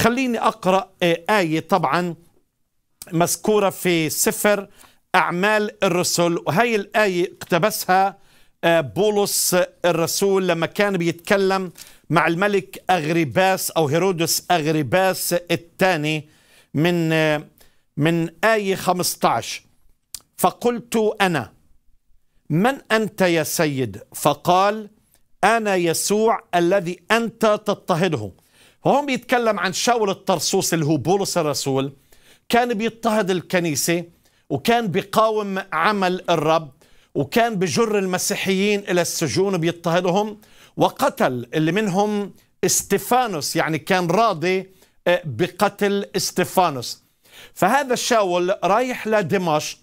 خليني أقرأ آه، آية طبعا مذكورة في سفر أعمال الرسل وهي الآية اقتبسها آه، بولس الرسول لما كان بيتكلم مع الملك اغريباس أو هيرودس اغريباس الثاني من آه، من آية 15 فقلت أنا من أنت يا سيد فقال أنا يسوع الذي أنت تضطهده وهون بيتكلم عن شاول الطرسوس اللي هو بولس الرسول كان بيضطهد الكنيسة وكان بيقاوم عمل الرب وكان بجر المسيحيين إلى السجون وبيضطهدهم وقتل اللي منهم استفانوس يعني كان راضي آه، بقتل استفانوس فهذا شاول رايح لدمشق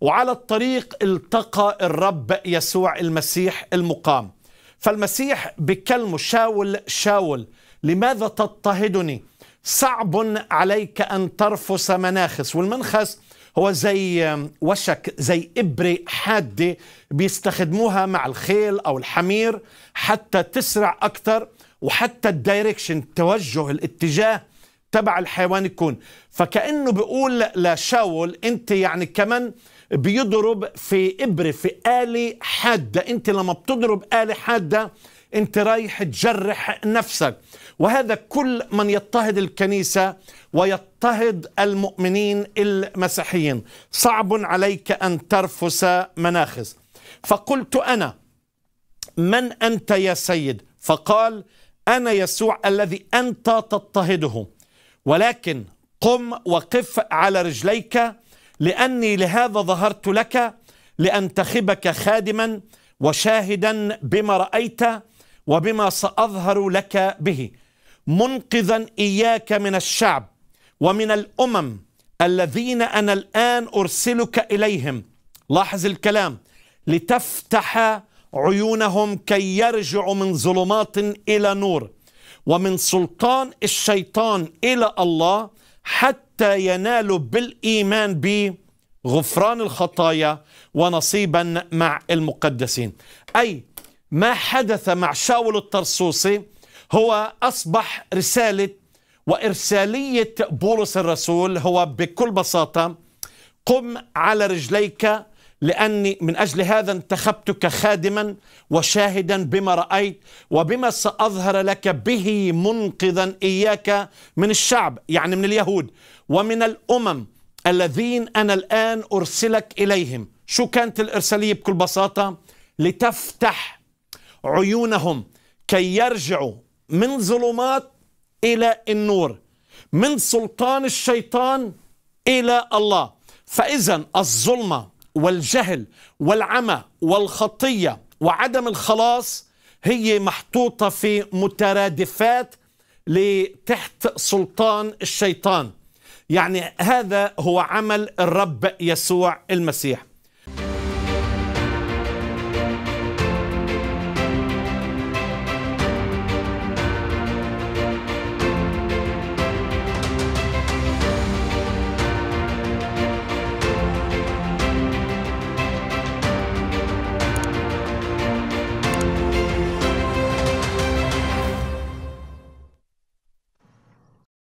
وعلى الطريق التقى الرب يسوع المسيح المقام فالمسيح بكلمه شاول شاول لماذا تضطهدني صعب عليك أن ترفس مناخس والمنخس هو زي وشك زي إبرة حادة بيستخدموها مع الخيل أو الحمير حتى تسرع أكثر وحتى الدايركشن توجه الاتجاه تبع الحيوان يكون فكأنه بيقول لشاول أنت يعني كمان بيضرب في إبرة في آلة حادة أنت لما بتضرب آلة حادة انت رايح تجرح نفسك وهذا كل من يضطهد الكنيسه ويضطهد المؤمنين المسيحيين صعب عليك ان ترفس مناخز فقلت انا من انت يا سيد فقال انا يسوع الذي انت تضطهده ولكن قم وقف على رجليك لاني لهذا ظهرت لك لانتخبك خادما وشاهدا بما رايت وبما سأظهر لك به منقذا إياك من الشعب ومن الأمم الذين أنا الآن أرسلك إليهم لاحظ الكلام لتفتح عيونهم كي يرجعوا من ظلمات إلى نور ومن سلطان الشيطان إلى الله حتى ينالوا بالإيمان غفران الخطايا ونصيبا مع المقدسين أي ما حدث مع شاول الطرسوسي هو أصبح رسالة وإرسالية بولس الرسول هو بكل بساطة قم على رجليك لأني من أجل هذا انتخبتك خادما وشاهدا بما رأيت وبما سأظهر لك به منقذا إياك من الشعب يعني من اليهود ومن الأمم الذين أنا الآن أرسلك إليهم شو كانت الإرسالية بكل بساطة لتفتح عيونهم كي يرجعوا من ظلمات إلى النور من سلطان الشيطان إلى الله فإذا الظلمة والجهل والعمى والخطية وعدم الخلاص هي محطوطة في مترادفات لتحت سلطان الشيطان يعني هذا هو عمل الرب يسوع المسيح